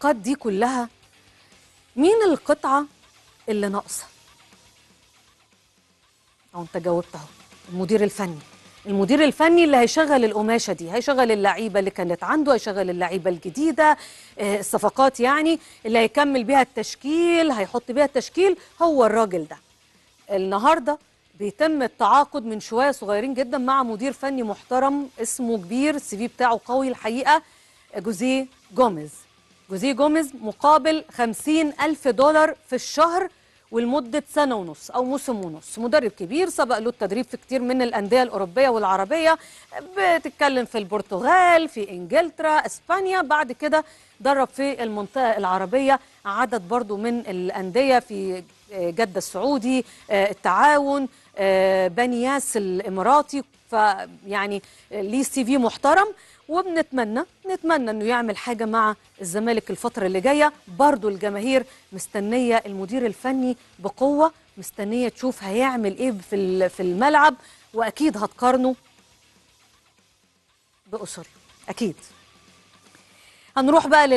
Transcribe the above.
الصفقات دي كلها مين القطعة اللي ناقصة؟ أو أنت جاوبت أهو المدير الفني المدير الفني اللي هيشغل القماشه دي هيشغل اللعيبه اللي كانت عنده هيشغل اللعيبه الجديده آه، الصفقات يعني اللي هيكمل بيها التشكيل هيحط بيها التشكيل هو الراجل ده النهارده بيتم التعاقد من شويه صغيرين جدا مع مدير فني محترم اسمه كبير السي في بتاعه قوي الحقيقه جوزيه جوميز جوزيه جوميز مقابل 50 ألف دولار في الشهر ولمدة سنة ونص أو موسم ونص مدرب كبير سبق له التدريب في كتير من الأندية الأوروبية والعربية بتتكلم في البرتغال في إنجلترا إسبانيا بعد كده درب في المنطقة العربية عدد برضو من الأندية في جدة السعودي آه، التعاون آه، بني ياس الإماراتي فيعني ليه سي في محترم وبنتمنى نتمنى انه يعمل حاجه مع الزمالك الفتره اللي جايه برضو الجماهير مستنيه المدير الفني بقوه مستنيه تشوف هيعمل ايه في في الملعب واكيد هتقارنه باسر اكيد هنروح بقى لل